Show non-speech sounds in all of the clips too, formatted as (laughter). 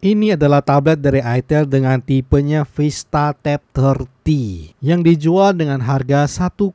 Ini adalah tablet dari Itel dengan tipenya Vista Tab 30 yang dijual dengan harga 1,8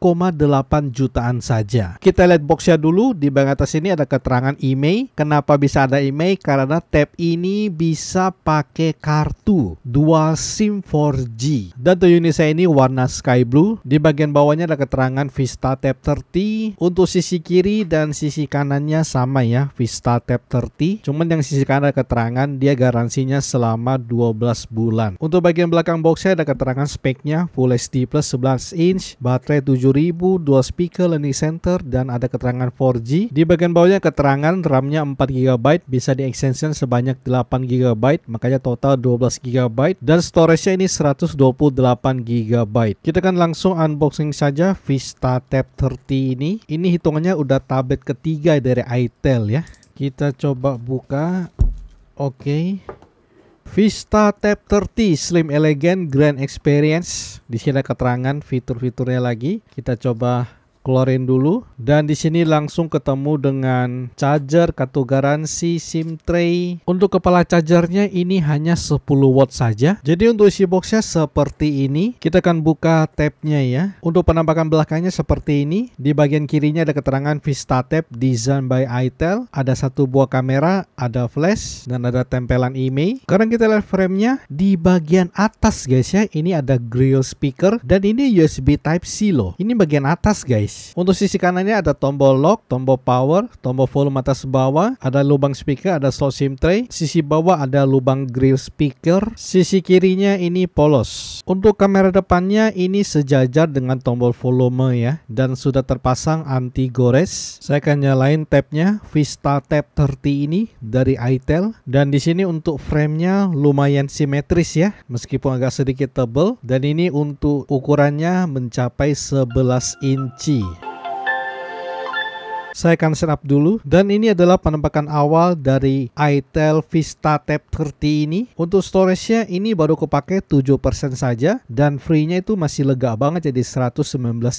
jutaan saja. Kita lihat boxnya dulu, di bagian atas ini ada keterangan IMEI. Kenapa bisa ada IMEI? Karena tab ini bisa pakai kartu dual SIM 4G. Dan unit saya ini warna sky blue. Di bagian bawahnya ada keterangan Vista Tab 30 untuk sisi kiri dan sisi kanannya sama ya, Vista Tab 30. Cuman yang sisi kanan ada keterangan dia garansinya selama 12 bulan. Untuk bagian belakang boxnya ada keterangan speknya Full HD Plus 11 inch, baterai 7000, dual speaker learning center, dan ada keterangan 4G. Di bagian bawahnya keterangan RAM-nya 4GB, bisa di extension sebanyak 8GB, makanya total 12GB, dan storage-nya ini 128GB. Kita akan langsung unboxing saja Vista Tab 30 ini. Ini hitungannya udah tablet ketiga dari Itel ya. Kita coba buka. Oke. Okay. Vista Tab 30 Slim Elegant Grand Experience. Di sini ada keterangan fitur-fiturnya lagi. Kita coba keluarin dulu dan di sini langsung ketemu dengan charger kartu garansi SIM tray. Untuk kepala chargernya ini hanya 10 watt saja. Jadi untuk isi boxnya seperti ini. Kita akan buka tabnya ya. Untuk penampakan belakangnya seperti ini. Di bagian kirinya ada keterangan Vista Tab Design by Itel. Ada satu buah kamera, ada flash dan ada tempelan IMEI. Sekarang kita lihat framenya di bagian atas guys ya. Ini ada grill speaker dan ini USB Type C loh. Ini bagian atas guys guys. Untuk sisi kanannya ada tombol lock, tombol power, tombol volume atas bawah, ada lubang speaker, ada slot SIM tray. Sisi bawah ada lubang grill speaker. Sisi kirinya ini polos. Untuk kamera depannya ini sejajar dengan tombol volume ya dan sudah terpasang anti gores. Saya akan nyalain tabnya Vista Tab 30 ini dari itel dan di sini untuk framenya lumayan simetris ya meskipun agak sedikit tebal dan ini untuk ukurannya mencapai 11 inci Lee. Saya akan setup dulu dan ini adalah penampakan awal dari itel Vista Tab 30 ini. Untuk storage-nya ini baru kepake 7% saja dan free-nya itu masih lega banget jadi 119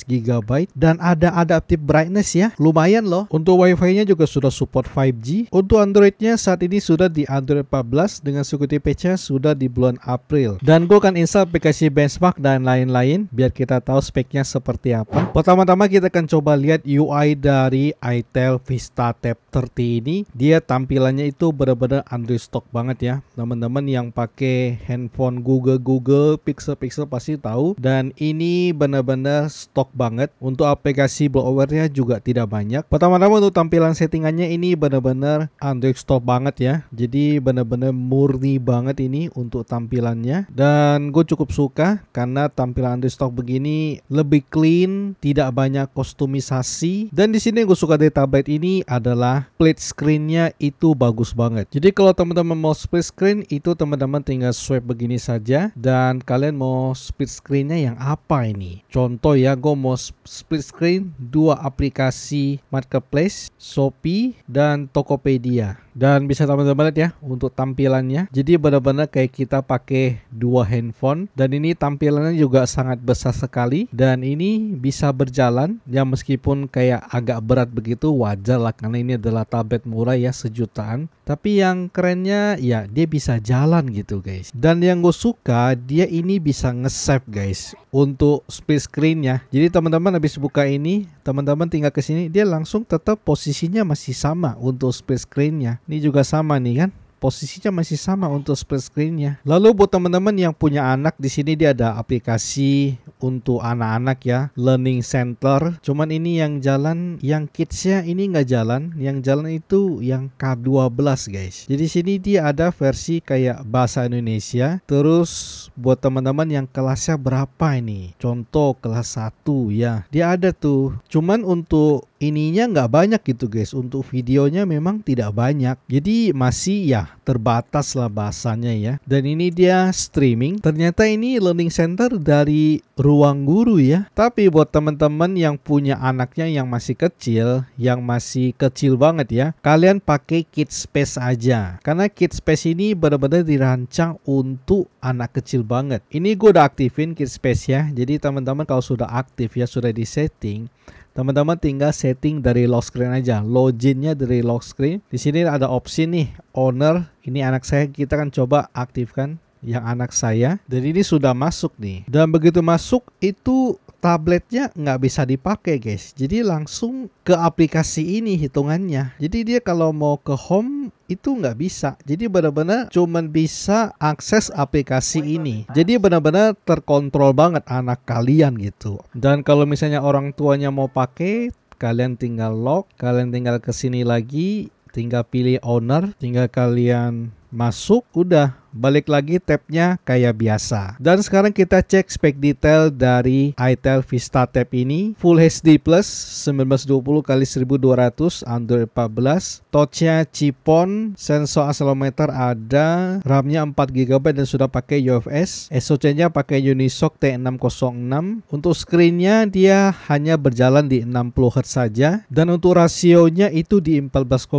GB dan ada adaptive brightness ya. Lumayan loh. Untuk WiFi-nya juga sudah support 5G. Untuk Android-nya saat ini sudah di Android 14 dengan security patch nya sudah di bulan April. Dan gue akan install aplikasi benchmark dan lain-lain biar kita tahu speknya seperti apa. Pertama-tama kita akan coba lihat UI dari itel Vista Tab 30 ini dia tampilannya itu benar-benar Android stock banget ya teman-teman yang pakai handphone Google Google Pixel Pixel pasti tahu dan ini benar-benar stock banget untuk aplikasi blowernya juga tidak banyak pertama-tama untuk tampilan settingannya ini benar-benar Android stock banget ya jadi benar-benar murni banget ini untuk tampilannya dan gue cukup suka karena tampilan Android stock begini lebih clean tidak banyak kostumisasi dan di sini gue suka dari tablet ini adalah split screennya itu bagus banget. Jadi kalau teman-teman mau split screen itu teman-teman tinggal swipe begini saja dan kalian mau split screennya yang apa ini? Contoh ya, gue mau split screen dua aplikasi marketplace, Shopee dan Tokopedia dan bisa teman-teman lihat ya untuk tampilannya jadi benar-benar kayak kita pakai dua handphone dan ini tampilannya juga sangat besar sekali dan ini bisa berjalan ya meskipun kayak agak berat begitu wajar lah karena ini adalah tablet murah ya sejutaan tapi yang kerennya ya dia bisa jalan gitu guys dan yang gue suka dia ini bisa nge-save guys untuk split ya jadi teman-teman habis buka ini teman-teman tinggal ke sini dia langsung tetap posisinya masih sama untuk split screennya ini juga sama nih kan posisinya masih sama untuk split screennya. Lalu buat teman-teman yang punya anak di sini dia ada aplikasi untuk anak-anak ya, Learning Center. Cuman ini yang jalan, yang kidsnya ini nggak jalan, yang jalan itu yang K12 guys. Jadi sini dia ada versi kayak bahasa Indonesia. Terus buat teman-teman yang kelasnya berapa ini? Contoh kelas 1 ya. Dia ada tuh. Cuman untuk ininya nggak banyak gitu guys untuk videonya memang tidak banyak jadi masih ya terbatas lah bahasanya ya dan ini dia streaming ternyata ini learning center dari ruang guru ya tapi buat teman-teman yang punya anaknya yang masih kecil yang masih kecil banget ya kalian pakai kids space aja karena kids space ini benar-benar dirancang untuk anak kecil banget ini gue udah aktifin kids space ya jadi teman-teman kalau sudah aktif ya sudah di setting teman-teman tinggal setting dari lock screen aja loginnya dari lock screen di sini ada opsi nih owner ini anak saya kita kan coba aktifkan yang anak saya dan ini sudah masuk nih dan begitu masuk itu tabletnya nggak bisa dipakai guys. Jadi langsung ke aplikasi ini hitungannya. Jadi dia kalau mau ke home itu nggak bisa. Jadi benar-benar cuman bisa akses aplikasi ini. Jadi benar-benar terkontrol banget anak kalian gitu. Dan kalau misalnya orang tuanya mau pakai, kalian tinggal lock kalian tinggal ke sini lagi, tinggal pilih owner, tinggal kalian masuk, udah Balik lagi tabnya kayak biasa. Dan sekarang kita cek spek detail dari ITEL Vista Tab ini. Full HD Plus 1920 x 1200 Android 14. Touchnya Cipon, sensor accelerometer ada, RAM-nya 4 GB dan sudah pakai UFS. SoC-nya pakai Unisoc T606. Untuk screen-nya dia hanya berjalan di 60 Hz saja dan untuk rasionya itu di 14,4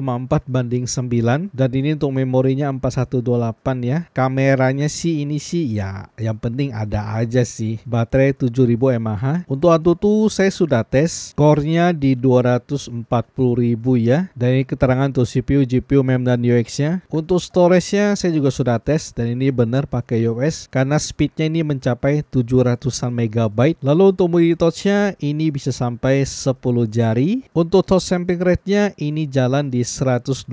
banding 9 dan ini untuk memorinya 4128 ya kameranya sih ini sih ya yang penting ada aja sih baterai 7000 mAh untuk Antu tuh saya sudah tes core-nya di 240.000 ya ini keterangan untuk CPU, GPU, Mem dan UX-nya untuk storage-nya saya juga sudah tes dan ini benar pakai US karena speed-nya ini mencapai 700-an megabyte lalu untuk touch nya ini bisa sampai 10 jari untuk touch sampling rate-nya ini jalan di 120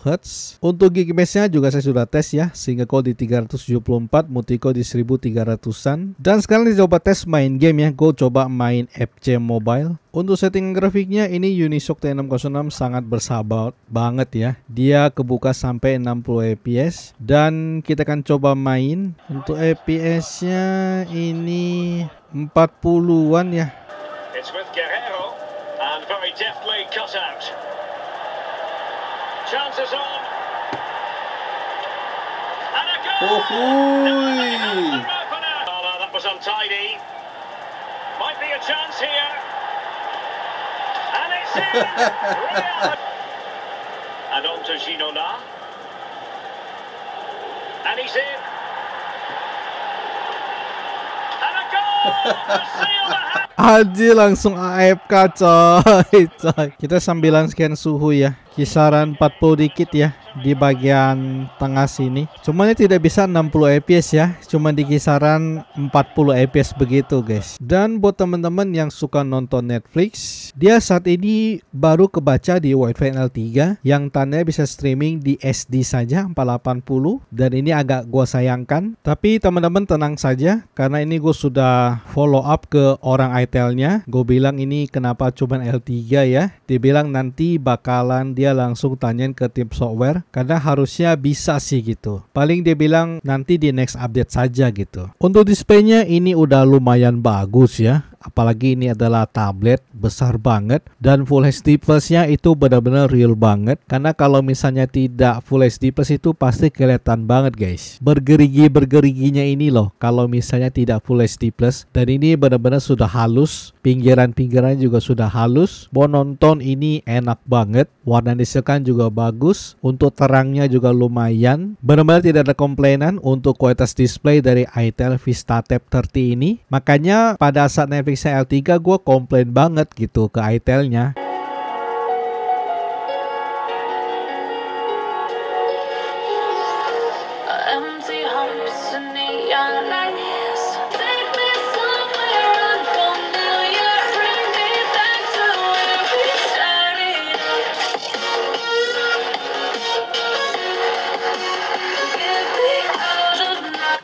Hz untuk Geekbench-nya juga saya sudah tes ya sehingga di 374, Mutiko di 1300-an. Dan sekarang kita coba tes main game ya, gue coba main FC Mobile. Untuk setting grafiknya ini Unisoc T606 sangat bersahabat banget ya. Dia kebuka sampai 60 fps dan kita akan coba main. Untuk fps-nya ini 40-an ya. Chances are Oh, Haji (laughs) (laughs) langsung AFK coy, coy. Kita sambilan scan suhu ya. Kisaran 40 dikit ya di bagian tengah sini. Cuman tidak bisa 60 fps ya, cuma di kisaran 40 fps begitu guys. Dan buat teman-teman yang suka nonton Netflix, dia saat ini baru kebaca di wi L3 yang tandanya bisa streaming di SD saja 480 dan ini agak gua sayangkan. Tapi teman-teman tenang saja karena ini gue sudah follow up ke orang ITEL-nya. Gue bilang ini kenapa cuman L3 ya. Dibilang nanti bakalan dia langsung tanyain ke tim software karena harusnya bisa sih gitu. Paling dia bilang nanti di next update saja gitu. Untuk displaynya ini udah lumayan bagus ya apalagi ini adalah tablet besar banget dan Full HD Plusnya itu benar-benar real banget karena kalau misalnya tidak Full HD Plus itu pasti kelihatan banget guys bergerigi-bergeriginya ini loh kalau misalnya tidak Full HD Plus dan ini benar-benar sudah halus pinggiran-pinggiran juga sudah halus mau nonton ini enak banget warna disekan juga bagus untuk terangnya juga lumayan benar-benar tidak ada komplainan untuk kualitas display dari Itel Vista Tab 30 ini makanya pada saat navigasi Risa L3 gue komplain banget gitu ke ITEL-nya. empty hearts and neon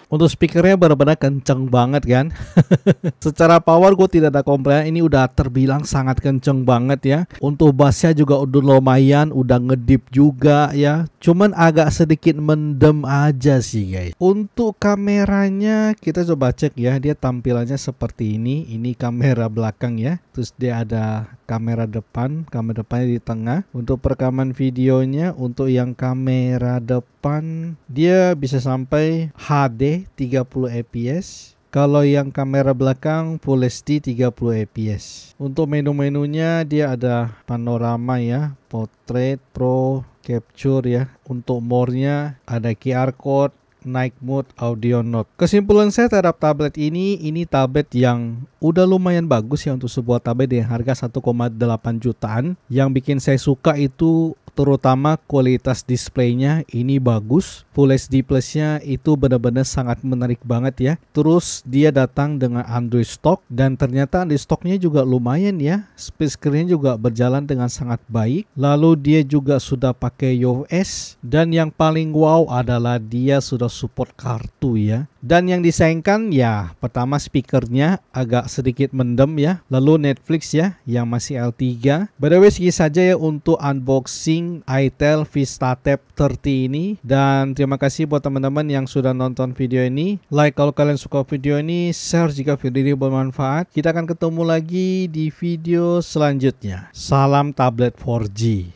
Untuk speakernya benar-benar kenceng banget kan. (laughs) Secara power gue tidak ada komplain. Ini udah terbilang sangat kenceng banget ya. Untuk bassnya juga udah lumayan, udah ngedip juga ya. Cuman agak sedikit mendem aja sih guys. Untuk kameranya kita coba cek ya. Dia tampilannya seperti ini. Ini kamera belakang ya. Terus dia ada kamera depan, kamera depannya di tengah. Untuk perekaman videonya, untuk yang kamera depan dia bisa sampai HD 30 fps kalau yang kamera belakang Full HD 30 fps. Untuk menu-menunya dia ada panorama ya, portrait, pro, capture ya. Untuk more-nya ada QR code, Night Mode Audio Note. Kesimpulan saya terhadap tablet ini, ini tablet yang udah lumayan bagus ya untuk sebuah tablet dengan harga 1,8 jutaan. Yang bikin saya suka itu terutama kualitas displaynya ini bagus. Full HD Plusnya itu benar-benar sangat menarik banget ya. Terus dia datang dengan Android stock dan ternyata Android stocknya juga lumayan ya. Split screen juga berjalan dengan sangat baik. Lalu dia juga sudah pakai iOS dan yang paling wow adalah dia sudah support kartu ya. Dan yang disayangkan ya pertama speakernya agak sedikit mendem ya. Lalu Netflix ya yang masih L3. By the way segi saja ya untuk unboxing Itel Vista Tab 30 ini. Dan terima kasih buat teman-teman yang sudah nonton video ini. Like kalau kalian suka video ini, share jika video ini bermanfaat. Kita akan ketemu lagi di video selanjutnya. Salam tablet 4G.